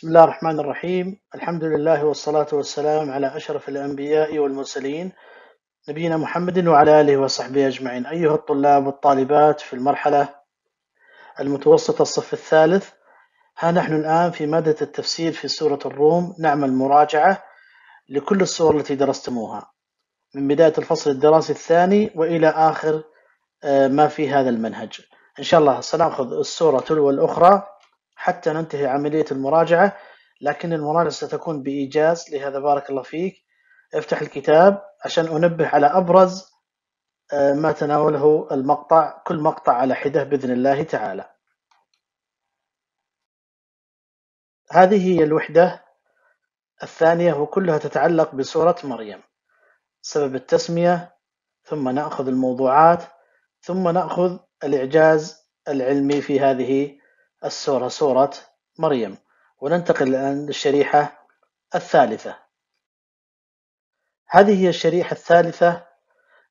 بسم الله الرحمن الرحيم الحمد لله والصلاة والسلام على أشرف الأنبياء والمرسلين نبينا محمد وعلى آله وصحبه أجمعين أيها الطلاب والطالبات في المرحلة المتوسطة الصف الثالث ها نحن الآن في مادة التفسير في سورة الروم نعمل مراجعة لكل الصور التي درستموها من بداية الفصل الدراسي الثاني وإلى آخر آه، ما في هذا المنهج إن شاء الله سنأخذ الصورة تلو الأخرى حتى ننتهي عملية المراجعة لكن المراجعة ستكون بإيجاز لهذا بارك الله فيك افتح الكتاب عشان أنبه على أبرز آه، ما تناوله المقطع كل مقطع على حدة بإذن الله تعالى هذه هي الوحدة الثانية وكلها تتعلق بسورة مريم سبب التسمية ثم نأخذ الموضوعات ثم نأخذ الإعجاز العلمي في هذه السورة سورة مريم وننتقل الآن للشريحة الثالثة هذه هي الشريحة الثالثة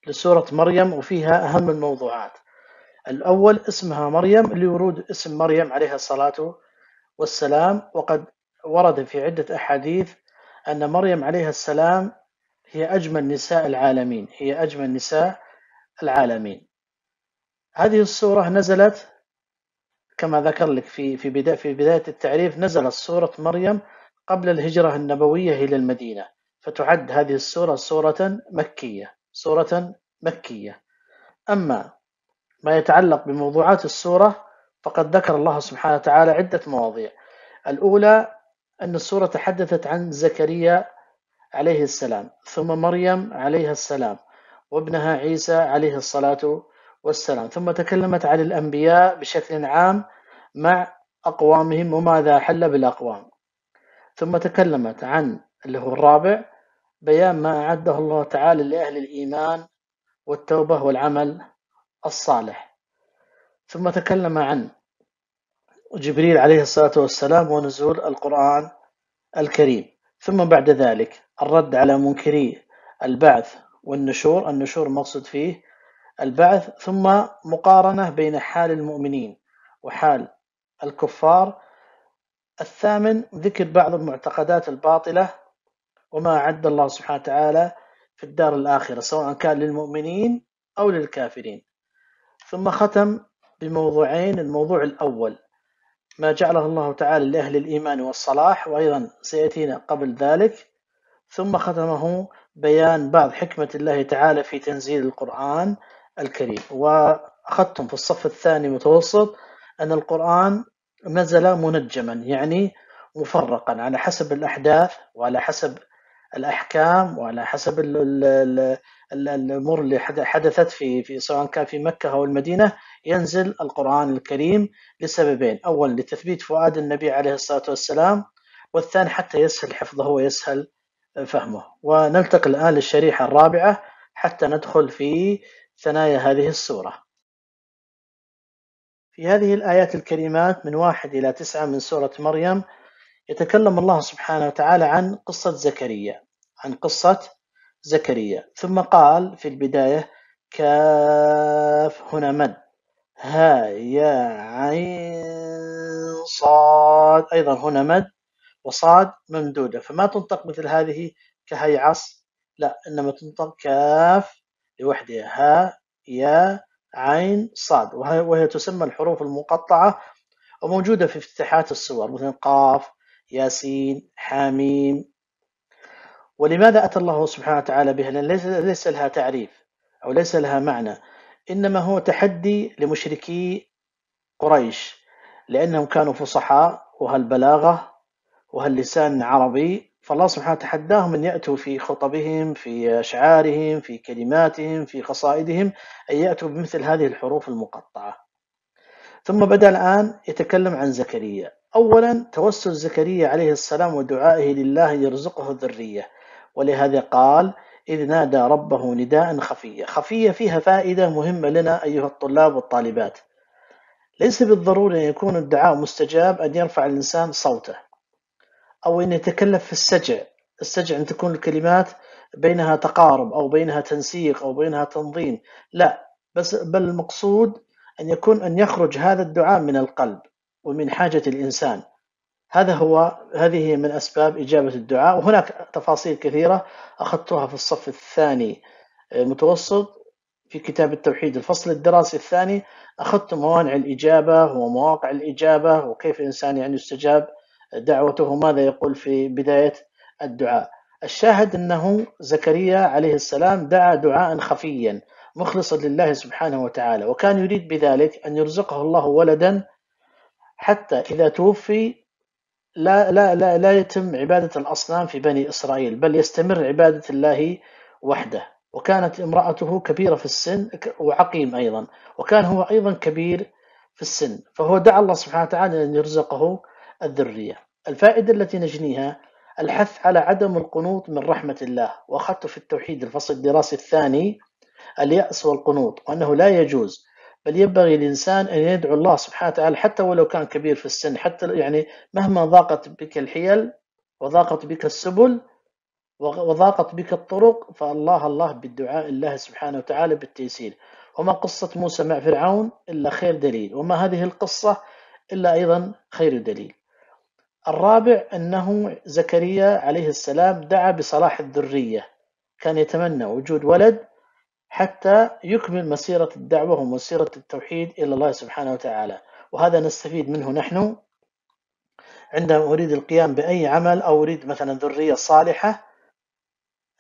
لسورة مريم وفيها أهم الموضوعات الأول اسمها مريم لورود اسم مريم عليها الصلاة والسلام وقد ورد في عدة أحاديث أن مريم عليها السلام هي أجمل نساء العالمين هي أجمل نساء العالمين هذه السورة نزلت كما ذكر لك في في بدايه في بدايه التعريف نزلت سوره مريم قبل الهجره النبويه الى المدينه فتعد هذه السوره سوره مكيه سوره مكيه اما ما يتعلق بموضوعات السوره فقد ذكر الله سبحانه وتعالى عده مواضيع الاولى ان السوره تحدثت عن زكريا عليه السلام ثم مريم عليها السلام وابنها عيسى عليه الصلاه والسلام ثم تكلمت عن الأنبياء بشكل عام مع أقوامهم وماذا حل بالأقوام ثم تكلمت عن اللي هو الرابع بيان ما أعده الله تعالى لأهل الإيمان والتوبة والعمل الصالح ثم تكلم عن جبريل عليه الصلاة والسلام ونزول القرآن الكريم ثم بعد ذلك الرد على منكري البعث والنشور النشور مقصود فيه البعث ثم مقارنة بين حال المؤمنين وحال الكفار الثامن ذكر بعض المعتقدات الباطلة وما أعد الله سبحانه وتعالى في الدار الآخرة سواء كان للمؤمنين أو للكافرين ثم ختم بموضوعين الموضوع الأول ما جعله الله تعالى لأهل الإيمان والصلاح وأيضا سيأتينا قبل ذلك ثم ختمه بيان بعض حكمة الله تعالى في تنزيل القرآن الكريم وأخذتم في الصف الثاني متوسط أن القرآن نزل منجما يعني مفرقا على حسب الأحداث وعلى حسب الأحكام وعلى حسب الأمور اللي حدثت في في سواء كان في مكة أو المدينة ينزل القرآن الكريم لسببين أول لتثبيت فؤاد النبي عليه الصلاة والسلام والثاني حتى يسهل حفظه ويسهل فهمه ونلتقي الآن للشريحة الرابعة حتى ندخل في ثنايا هذه السورة في هذه الآيات الكريمات من واحد إلى تسعة من سورة مريم يتكلم الله سبحانه وتعالى عن قصة زكريا عن قصة زكريا ثم قال في البداية كاف هنا مد ها يا عين صاد أيضا هنا مد وصاد ممدودة فما تنطق مثل هذه كهيعص لا إنما تنطق كاف لوحدها ها يا عين صاد وهي تسمى الحروف المقطعة وموجودة في افتتاحات السور مثل قاف ياسين حاميم ولماذا أتى الله سبحانه وتعالى بها لأن ليس لها تعريف أو ليس لها معنى إنما هو تحدي لمشركي قريش لأنهم كانوا فصحاء وهالبلاغة وهاللسان عربي فالله سبحانه تحداهم أن يأتوا في خطبهم في أشعارهم في كلماتهم في قصائدهم أن يأتوا بمثل هذه الحروف المقطعة ثم بدأ الآن يتكلم عن زكريا أولا توسل زكريا عليه السلام ودعائه لله يرزقه الذرية ولهذا قال إذ نادى ربه نداء خفية خفية فيها فائدة مهمة لنا أيها الطلاب والطالبات ليس بالضرورة أن يكون الدعاء مستجاب أن يرفع الإنسان صوته او ان يتكلف في السجع السجع ان تكون الكلمات بينها تقارب او بينها تنسيق او بينها تنظيم لا بس بل المقصود ان يكون ان يخرج هذا الدعاء من القلب ومن حاجه الانسان هذا هو هذه من اسباب اجابه الدعاء وهناك تفاصيل كثيره اخذتها في الصف الثاني آه، متوسط في كتاب التوحيد الفصل الدراسي الثاني اخذت موانع الاجابه ومواقع الاجابه وكيف الانسان يعني يستجاب دعوته ماذا يقول في بداية الدعاء الشاهد أنه زكريا عليه السلام دعا دعاء خفيا مخلصا لله سبحانه وتعالى وكان يريد بذلك أن يرزقه الله ولدا حتى إذا توفي لا, لا, لا, لا يتم عبادة الأصنام في بني إسرائيل بل يستمر عبادة الله وحده وكانت امرأته كبيرة في السن وعقيم أيضا وكان هو أيضا كبير في السن فهو دعا الله سبحانه وتعالى أن يرزقه الذرية الفائدة التي نجنيها الحث على عدم القنوط من رحمة الله واخذت في التوحيد الفصل الدراسي الثاني اليأس والقنوط وأنه لا يجوز بل ينبغي الإنسان أن يدعو الله سبحانه وتعالى حتى ولو كان كبير في السن حتى يعني مهما ضاقت بك الحيل وضاقت بك السبل وضاقت بك الطرق فالله الله بالدعاء الله سبحانه وتعالى بالتيسير وما قصة موسى مع فرعون إلا خير دليل وما هذه القصة إلا أيضا خير دليل الرابع أنه زكريا عليه السلام دعا بصلاح الذرية كان يتمنى وجود ولد حتى يكمل مسيرة الدعوة ومسيرة التوحيد إلى الله سبحانه وتعالى وهذا نستفيد منه نحن عندما أريد القيام بأي عمل أو أريد مثلا ذرية صالحة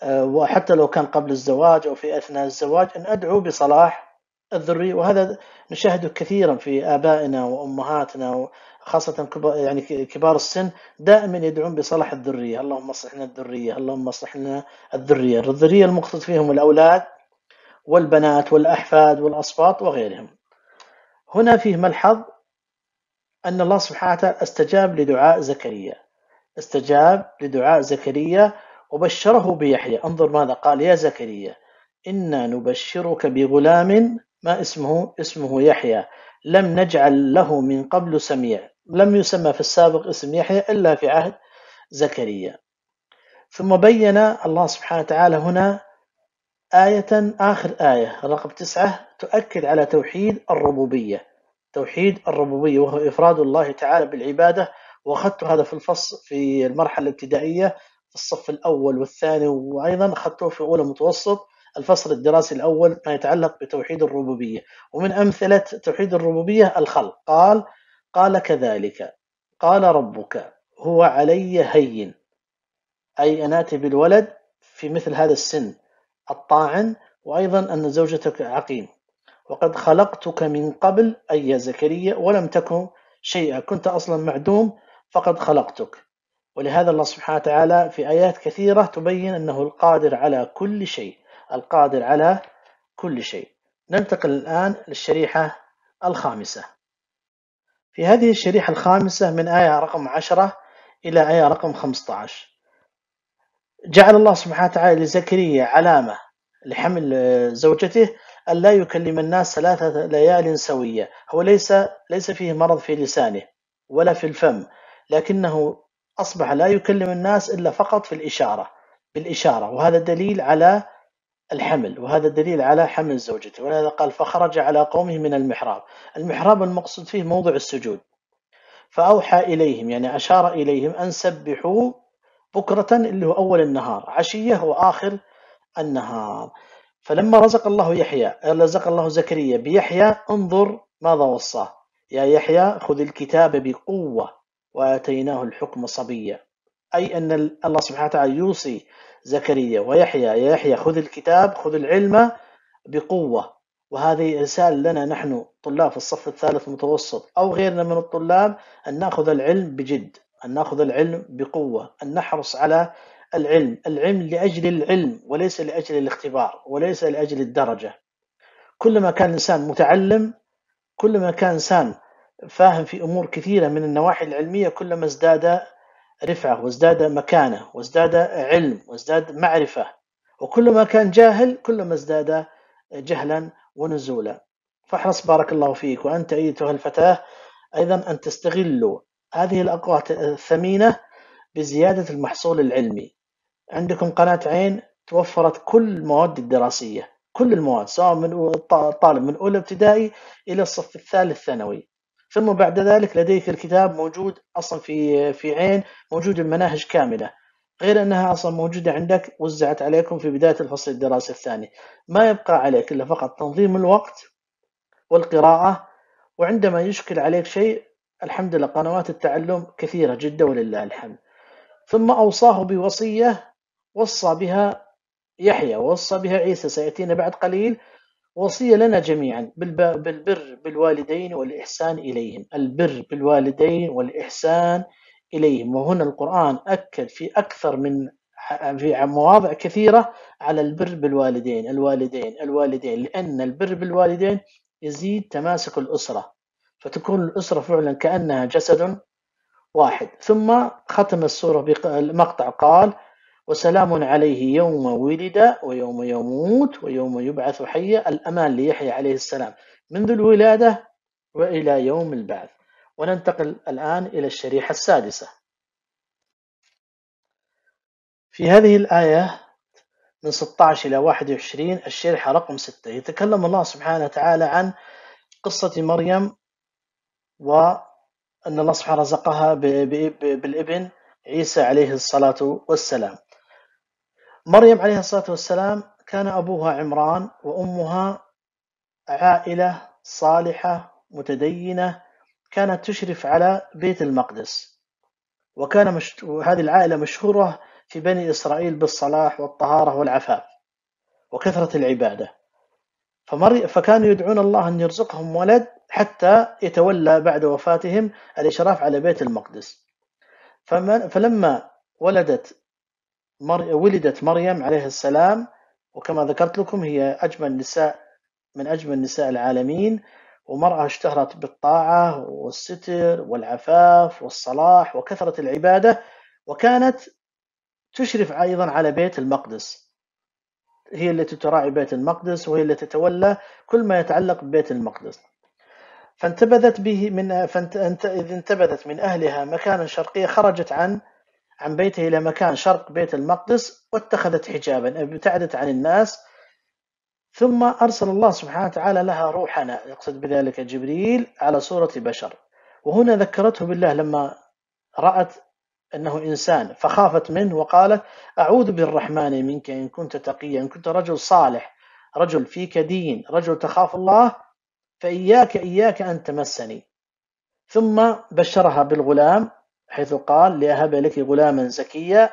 آه، وحتى لو كان قبل الزواج أو في أثناء الزواج أن أدعو بصلاح الذريه وهذا نشاهده كثيرا في ابائنا وامهاتنا خاصة يعني كبار السن دائما يدعون بصلاح الذرية اللهم اصلح لنا الذرية اللهم اصلح لنا الذرية الذرية المقصود فيهم الأولاد والبنات والأحفاد والأصفات وغيرهم هنا فيه ملحظ أن الله سبحانه وتعالى استجاب لدعاء زكريا استجاب لدعاء زكريا وبشره بيحيى انظر ماذا قال يا زكريا إنا نبشرك بغلام ما اسمه اسمه يحيى لم نجعل له من قبل سميع لم يسمى في السابق اسم يحيى إلا في عهد زكريا ثم بين الله سبحانه وتعالى هنا آية آخر آية رقم تسعة تؤكد على توحيد الربوبية توحيد الربوبية وهو إفراد الله تعالى بالعبادة وأخذت هذا في الفصل في المرحلة الابتدائية في الصف الأول والثاني وأيضا أخذته في أولى متوسط الفصل الدراسي الأول ما يتعلق بتوحيد الربوبية ومن أمثلة توحيد الربوبية الخلق قال قال كذلك قال ربك هو علي هين أي أن آتي بالولد في مثل هذا السن الطاعن وأيضا أن زوجتك عقيم وقد خلقتك من قبل أي يا زكريا ولم تكن شيئا كنت أصلا معدوم فقد خلقتك ولهذا الله سبحانه وتعالى في آيات كثيرة تبين أنه القادر على كل شيء القادر على كل شيء ننتقل الآن للشريحة الخامسة في هذه الشريحة الخامسة من آية رقم 10 إلى آية رقم 15 جعل الله سبحانه وتعالى لزكريا علامة لحمل زوجته أن لا يكلم الناس ثلاثة ليال سوية هو ليس ليس فيه مرض في لسانه ولا في الفم لكنه أصبح لا يكلم الناس إلا فقط في الإشارة بالإشارة وهذا دليل على الحمل وهذا دليل على حمل زوجته ولهذا قال فخرج على قومه من المحراب المحراب المقصود فيه موضع السجود فأوحى إليهم يعني أشار إليهم أن سبحوا بكرة اللي هو أول النهار عشية وآخر النهار فلما رزق الله يحيى رزق الله زكريا بيحيى انظر ماذا وصاه يا يحيى خذ الكتاب بقوة وآتيناه الحكم صبيا أي أن الله سبحانه وتعالى يوصي زكريا ويحيى يا يحيى خذ الكتاب خذ العلم بقوة وهذه إرسال لنا نحن طلاب في الصف الثالث المتوسط أو غيرنا من الطلاب أن نأخذ العلم بجد أن نأخذ العلم بقوة أن نحرص على العلم العلم لأجل العلم وليس لأجل الاختبار وليس لأجل الدرجة كلما كان الإنسان متعلم كلما كان إنسان فاهم في أمور كثيرة من النواحي العلمية كلما ازداد رفعة وازداد مكانة وازداد علم وازداد معرفة وكلما كان جاهل كلما ازداد جهلا ونزولا فاحرص بارك الله فيك وأنت أيتها الفتاة أيضا أن تستغلوا هذه الأقوات الثمينة بزيادة المحصول العلمي عندكم قناة عين توفرت كل المواد الدراسية كل المواد سواء من الطالب من أولى ابتدائي إلى الصف الثالث ثانوي ثم بعد ذلك لديك الكتاب موجود اصلا في في عين موجود المناهج كامله غير انها اصلا موجوده عندك وزعت عليكم في بدايه الفصل الدراسي الثاني ما يبقى عليك الا فقط تنظيم الوقت والقراءه وعندما يشكل عليك شيء الحمد لله قنوات التعلم كثيره جدا ولله الحمد ثم اوصاه بوصيه وصى بها يحيى ووصى بها عيسى سياتينا بعد قليل وصية لنا جميعا بالبر بالوالدين والإحسان إليهم البر بالوالدين والإحسان إليهم وهنا القرآن أكد في أكثر من في مواضع كثيرة على البر بالوالدين الوالدين الوالدين لأن البر بالوالدين يزيد تماسك الأسرة فتكون الأسرة فعلا كأنها جسد واحد ثم ختم السورة بمقطع قال وسلام عليه يوم ولد ويوم يموت ويوم يبعث حيا الأمان ليحيى عليه السلام منذ الولادة وإلى يوم البعث وننتقل الآن إلى الشريحة السادسة في هذه الآية من 16 إلى 21 الشريحة رقم 6 يتكلم الله سبحانه وتعالى عن قصة مريم وأن الله سبحانه رزقها بالابن عيسى عليه الصلاة والسلام مريم عليه الصلاة والسلام كان أبوها عمران وأمها عائلة صالحة متدينة كانت تشرف على بيت المقدس وكان مش... هذه العائلة مشهورة في بني إسرائيل بالصلاح والطهارة والعفاف وكثرة العبادة فمر... فكانوا يدعون الله أن يرزقهم ولد حتى يتولى بعد وفاتهم الإشراف على بيت المقدس فلما ولدت مر... ولدت مريم عليه السلام وكما ذكرت لكم هي أجمل نساء من أجمل نساء العالمين ومرأة اشتهرت بالطاعة والستر والعفاف والصلاح وكثرة العبادة وكانت تشرف أيضا على بيت المقدس هي التي تراعي بيت المقدس وهي التي تتولى كل ما يتعلق ببيت المقدس فانتبذت به من فانت انتبذت من أهلها مكانا شرقيا خرجت عن عن بيته إلى مكان شرق بيت المقدس واتخذت حجابا ابتعدت عن الناس ثم أرسل الله سبحانه وتعالى لها روحنا يقصد بذلك جبريل على صورة بشر وهنا ذكرته بالله لما رأت أنه إنسان فخافت منه وقالت أعوذ بالرحمن منك إن كنت تقيا إن كنت رجل صالح رجل فيك دين رجل تخاف الله فإياك إياك أن تمسني ثم بشرها بالغلام حيث قال لأهب لك غلاما زكيا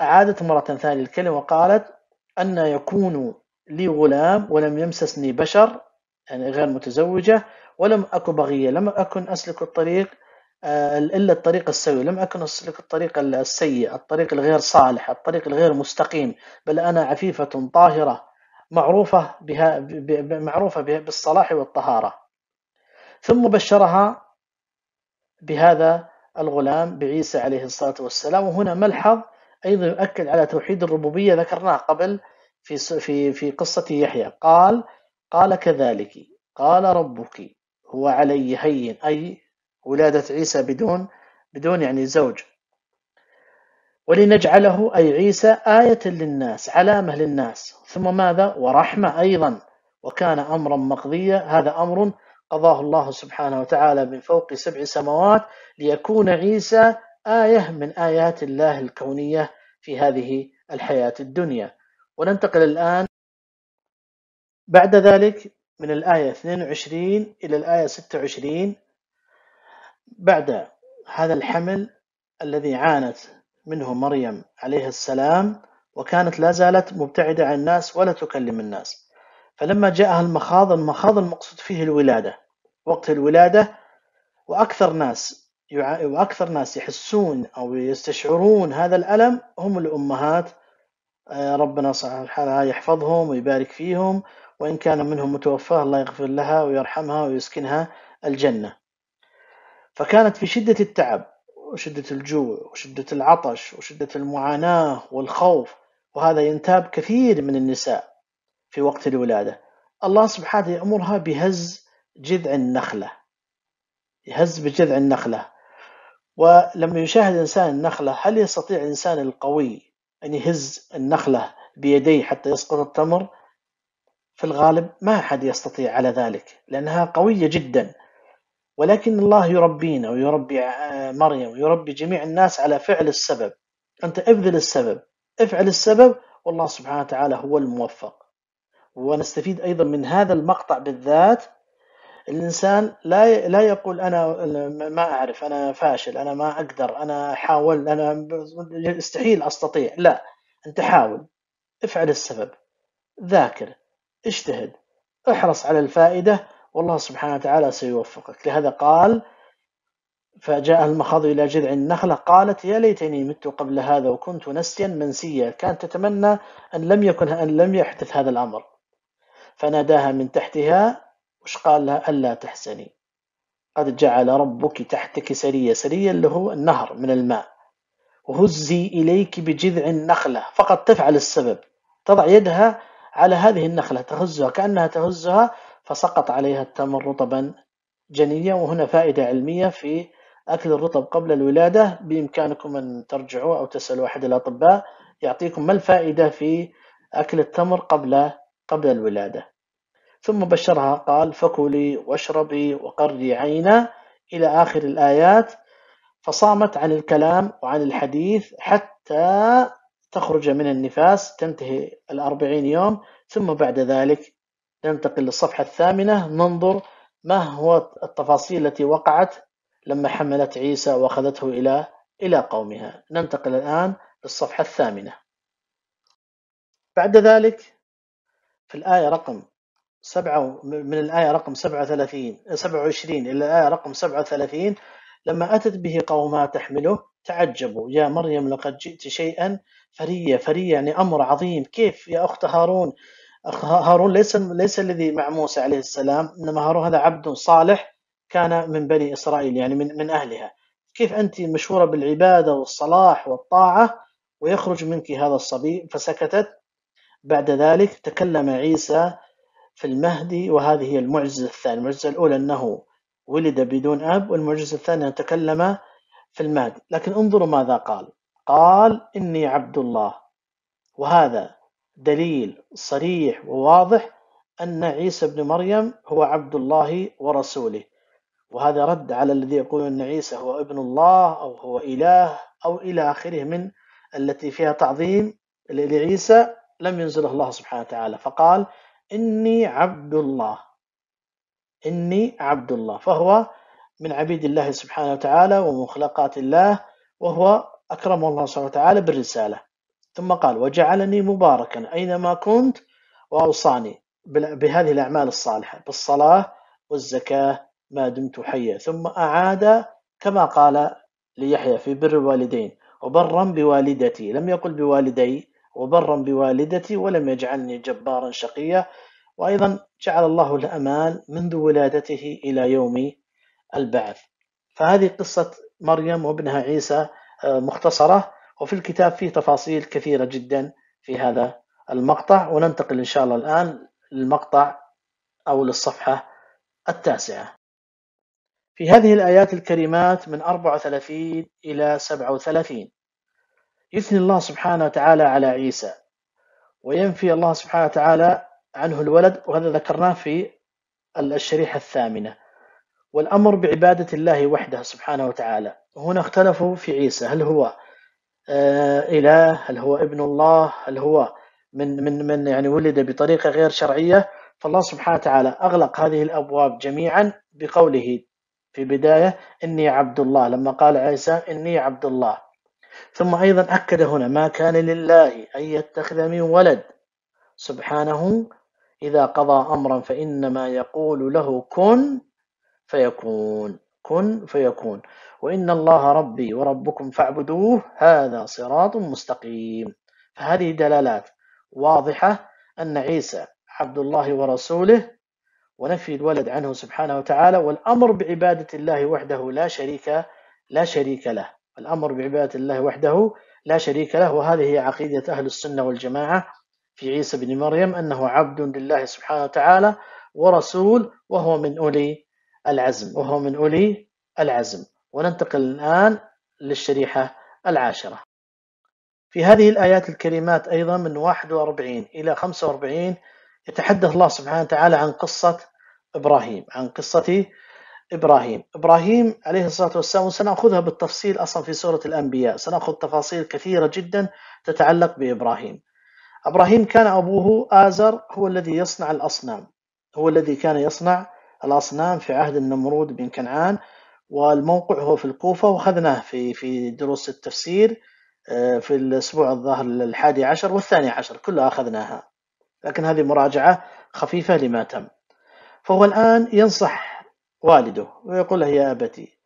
أعادت مرة ثانية الكلمة وقالت أن يكون لي غلام ولم يمسسني بشر يعني غير متزوجة ولم أكن بغية لم أكن أسلك الطريق آه، إلا الطريق السوي لم أكن أسلك الطريق السيء الطريق الغير صالح الطريق الغير مستقيم بل أنا عفيفة طاهرة معروفة بها معروفة بالصلاح والطهارة ثم بشرها بهذا الغلام بعيسى عليه الصلاة والسلام وهنا ملحظ أيضا يؤكد على توحيد الربوبية ذكرناه قبل في في في قصة يحيى قال قال كذلك قال ربك هو علي هين أي ولادة عيسى بدون بدون يعني زوج ولنجعله أي عيسى آية للناس علامة للناس ثم ماذا ورحمة أيضا وكان أمرا مقضيا هذا أمر قضاه الله سبحانه وتعالى من فوق سبع سماوات ليكون عيسى آية من آيات الله الكونية في هذه الحياة الدنيا وننتقل الآن بعد ذلك من الآية 22 إلى الآية 26 بعد هذا الحمل الذي عانت منه مريم عليه السلام وكانت لا زالت مبتعدة عن الناس ولا تكلم الناس فلما جاءها المخاض المخاض المقصود فيه الولادة وقت الولادة وأكثر ناس يع... وأكثر ناس يحسون أو يستشعرون هذا الألم هم الأمهات آه، ربنا سبحانه الحالة يحفظهم ويبارك فيهم وإن كان منهم متوفاة الله يغفر لها ويرحمها ويسكنها الجنة فكانت في شدة التعب وشدة الجوع وشدة العطش وشدة المعاناة والخوف وهذا ينتاب كثير من النساء في وقت الولادة الله سبحانه يأمرها بهز جذع النخلة يهز بجذع النخلة ولما يشاهد إنسان النخلة هل يستطيع الإنسان القوي أن يهز النخلة بيديه حتى يسقط التمر في الغالب ما أحد يستطيع على ذلك لأنها قوية جدا ولكن الله يربينا ويربي مريم ويربي جميع الناس على فعل السبب أنت ابذل السبب افعل السبب والله سبحانه وتعالى هو الموفق ونستفيد أيضا من هذا المقطع بالذات الانسان لا لا يقول انا ما اعرف انا فاشل انا ما اقدر انا حاول انا استحيل استطيع لا انت حاول افعل السبب ذاكر اجتهد احرص على الفائده والله سبحانه وتعالى سيوفقك لهذا قال فجاء المخاض إلى جذع النخلة قالت يا ليتني مت قبل هذا وكنت نسيا منسيا كانت تتمنى أن لم يكن أن لم يحدث هذا الأمر فناداها من تحتها واش قال لها ألا تحزني قد جعل ربك تحتك سرية سرية اللي هو النهر من الماء وهزي إليك بجذع النخلة فقد تفعل السبب تضع يدها على هذه النخلة تهزها كأنها تهزها فسقط عليها التمر رطبا جنيا وهنا فائدة علمية في أكل الرطب قبل الولادة بإمكانكم أن ترجعوا أو تسألوا أحد الأطباء يعطيكم ما الفائدة في أكل التمر قبل قبل الولادة ثم بشرها قال فكلي واشربي وقري عينا إلى آخر الآيات فصامت عن الكلام وعن الحديث حتى تخرج من النفاس تنتهي الأربعين يوم ثم بعد ذلك ننتقل للصفحة الثامنة ننظر ما هو التفاصيل التي وقعت لما حملت عيسى وأخذته إلى إلى قومها ننتقل الآن للصفحة الثامنة بعد ذلك في الآية رقم سبعة من الآية رقم 37 27 إلى الآية رقم 37 لما أتت به قومها تحمله تعجبوا يا مريم لقد جئت شيئا فريا فريا يعني أمر عظيم كيف يا أخت هارون أخ هارون ليس ليس الذي مع موسى عليه السلام إنما هارون هذا عبد صالح كان من بني إسرائيل يعني من من أهلها كيف أنت مشهورة بالعبادة والصلاح والطاعة ويخرج منك هذا الصبي فسكتت بعد ذلك تكلم عيسى في المهدي وهذه هي المعجزة الثانية المعجزة الأولى أنه ولد بدون أب والمعجزة الثانية تكلم في المهدي لكن انظروا ماذا قال قال إني عبد الله وهذا دليل صريح وواضح أن عيسى بن مريم هو عبد الله ورسوله وهذا رد على الذي يقول أن عيسى هو ابن الله أو هو إله أو إلى آخره من التي فيها تعظيم لعيسى لم ينزله الله سبحانه وتعالى فقال إني عبد الله إني عبد الله فهو من عبيد الله سبحانه وتعالى ومخلقات الله وهو أكرمه الله سبحانه وتعالى بالرسالة ثم قال وجعلني مباركا أينما كنت وأوصاني بهذه الأعمال الصالحة بالصلاة والزكاة ما دمت حيا ثم أعاد كما قال ليحيى في بر الوالدين وبرا بوالدتي لم يقل بوالدي وبرا بوالدتي ولم يجعلني جبارا شقيا وأيضا جعل الله الأمان منذ ولادته إلى يوم البعث فهذه قصة مريم وابنها عيسى آه، مختصرة وفي الكتاب فيه تفاصيل كثيرة جدا في هذا المقطع وننتقل إن شاء الله الآن للمقطع أو للصفحة التاسعة في هذه الآيات الكريمات من 34 إلى 37 يثني الله سبحانه وتعالى على عيسى وينفي الله سبحانه وتعالى عنه الولد وهذا ذكرناه في الشريحة الثامنة والأمر بعبادة الله وحده سبحانه وتعالى هنا اختلفوا في عيسى هل هو آه، إله هل هو ابن الله هل هو من من من يعني ولد بطريقة غير شرعية فالله سبحانه وتعالى أغلق هذه الأبواب جميعا بقوله في بداية إني عبد الله لما قال عيسى إني عبد الله ثم أيضا أكد هنا ما كان لله أن يتخذ من ولد سبحانه إذا قضى أمرا فإنما يقول له كن فيكون كن فيكون وإن الله ربي وربكم فاعبدوه هذا صراط مستقيم فهذه دلالات واضحة أن عيسى عبد الله ورسوله ونفي الولد عنه سبحانه وتعالى والأمر بعبادة الله وحده لا شريك لا شريك له الأمر بعبادة الله وحده لا شريك له وهذه هي عقيدة أهل السنة والجماعة في عيسى بن مريم أنه عبد لله سبحانه وتعالى ورسول وهو من أولي العزم وهو من أولي العزم وننتقل الآن للشريحة العاشرة في هذه الآيات الكريمات أيضا من 41 إلى 45 يتحدث الله سبحانه وتعالى عن قصة إبراهيم عن قصة ابراهيم ابراهيم عليه الصلاه والسلام وسناخذها بالتفصيل اصلا في سوره الانبياء سناخذ تفاصيل كثيره جدا تتعلق بابراهيم ابراهيم كان ابوه ازر هو الذي يصنع الاصنام هو الذي كان يصنع الاصنام في عهد النمرود بن كنعان والموقع هو في الكوفه واخذناه في في دروس التفسير آه، في الاسبوع الظاهر الحادي عشر والثاني عشر كلها اخذناها لكن هذه مراجعه خفيفه لما تم فهو الان ينصح والده ويقول له يا أبتي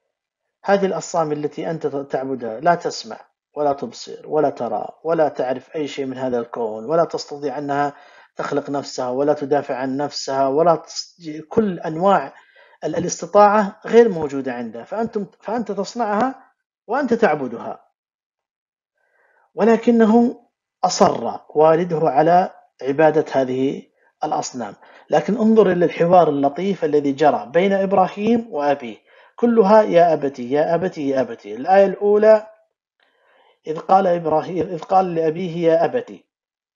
هذه الأصنام التي أنت تعبدها لا تسمع ولا تبصر ولا ترى ولا تعرف أي شيء من هذا الكون ولا تستطيع أنها تخلق نفسها ولا تدافع عن نفسها ولا كل أنواع الاستطاعة غير موجودة عندها فأنتم فأنت تصنعها وأنت تعبدها ولكنه أصر والده على عبادة هذه الأصنام لكن انظر إلى الحوار اللطيف الذي جرى بين إبراهيم وأبيه كلها يا أبتي يا أبتي يا أبتي الآية الأولى إذ قال إبراهيم إذ قال لأبيه يا أبتي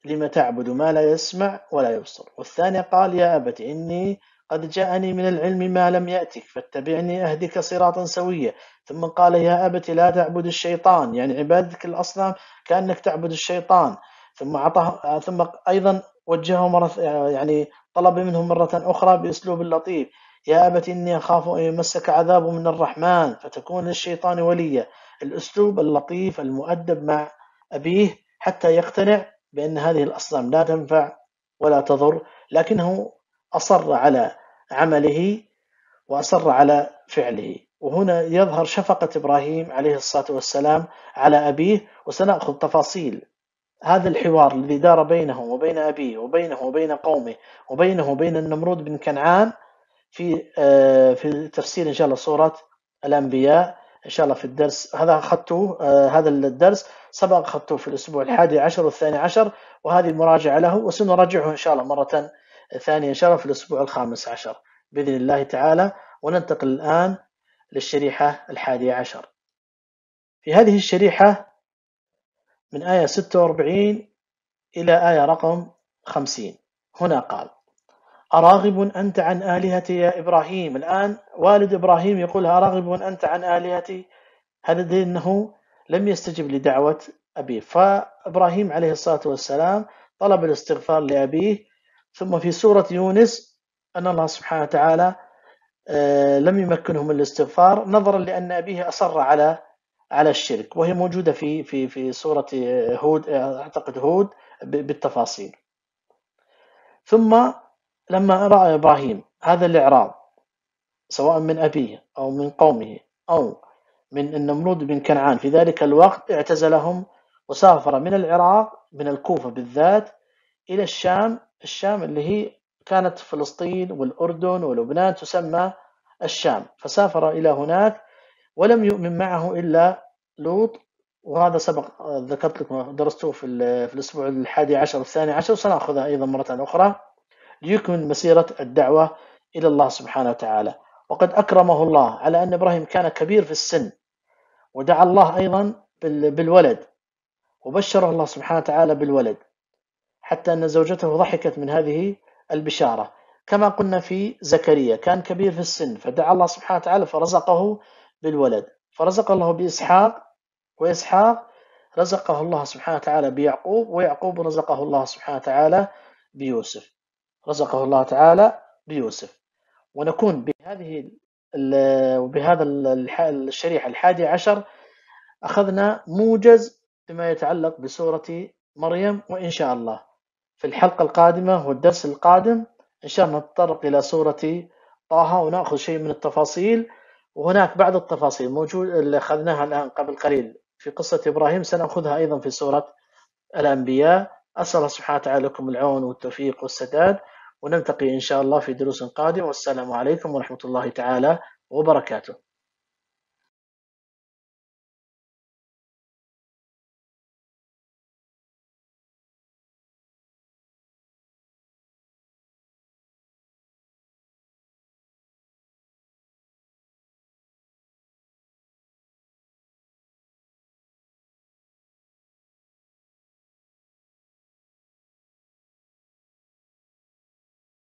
لم تعبد ما لا يسمع ولا يبصر والثانية قال يا أبتي إني قد جاءني من العلم ما لم يأتك فاتبعني أهدك صراطا سويا ثم قال يا أبتي لا تعبد الشيطان يعني عبادتك الأصنام كأنك تعبد الشيطان ثم عطاه ثم أيضا وجهه مرة يعني طلب منه مرة أخرى بأسلوب لطيف يا أبت إني أخاف أن يمسك عذاب من الرحمن فتكون للشيطان وليا الأسلوب اللطيف المؤدب مع أبيه حتى يقتنع بأن هذه الأصنام لا تنفع ولا تضر لكنه أصر على عمله وأصر على فعله وهنا يظهر شفقة إبراهيم عليه الصلاة والسلام على أبيه وسنأخذ تفاصيل هذا الحوار الذي دار بينه وبين أبيه وبينه وبين قومه وبينه وبين النمرود بن كنعان في آه، في تفسير إن شاء الله سورة الأنبياء إن شاء الله في الدرس هذا أخذته آه، هذا الدرس سبق أخذته في الأسبوع الحادي عشر والثاني عشر وهذه مراجعة له وسنراجعه إن شاء الله مرة ثانية إن شاء الله في الأسبوع الخامس عشر بإذن الله تعالى وننتقل الآن للشريحة الحادية عشر في هذه الشريحة من آية 46 إلى آية رقم 50 هنا قال أراغب أنت عن آلهتي يا إبراهيم الآن والد إبراهيم يقول أراغب أنت عن آلهتي هذا دليل أنه لم يستجب لدعوة أبيه فإبراهيم عليه الصلاة والسلام طلب الاستغفار لأبيه ثم في سورة يونس أن الله سبحانه وتعالى آه، لم يمكنه من الاستغفار نظرا لأن أبيه أصر على على الشرك وهي موجودة في في في سورة هود أعتقد هود بالتفاصيل ثم لما رأى إبراهيم هذا الإعراض سواء من أبيه أو من قومه أو من النمرود بن كنعان في ذلك الوقت اعتزلهم وسافر من العراق من الكوفة بالذات إلى الشام الشام اللي هي كانت فلسطين والأردن ولبنان تسمى الشام فسافر إلى هناك ولم يؤمن معه إلا لوط وهذا سبق آه، ذكرت لكم درسته في, في الأسبوع الحادي عشر والثاني عشر وسنأخذها أيضا مرة أخرى ليكمل مسيرة الدعوة إلى الله سبحانه وتعالى وقد أكرمه الله على أن إبراهيم كان كبير في السن ودعا الله أيضا بالولد وبشره الله سبحانه وتعالى بالولد حتى أن زوجته ضحكت من هذه البشارة كما قلنا في زكريا كان كبير في السن فدعا الله سبحانه وتعالى فرزقه بالولد فرزق الله بإسحاق وإسحاق رزقه الله سبحانه وتعالى بيعقوب ويعقوب رزقه الله سبحانه وتعالى بيوسف رزقه الله تعالى بيوسف ونكون بهذه وبهذا الشريحة الحادي عشر أخذنا موجز فيما يتعلق بسورة مريم وإن شاء الله في الحلقة القادمة والدرس القادم إن شاء الله نتطرق إلى سورة طه ونأخذ شيء من التفاصيل وهناك بعض التفاصيل موجود اللي اخذناها الان قبل قليل في قصه ابراهيم سناخذها ايضا في سوره الانبياء اسال الله سبحانه وتعالى لكم العون والتوفيق والسداد ونلتقي ان شاء الله في دروس قادمه والسلام عليكم ورحمه الله تعالى وبركاته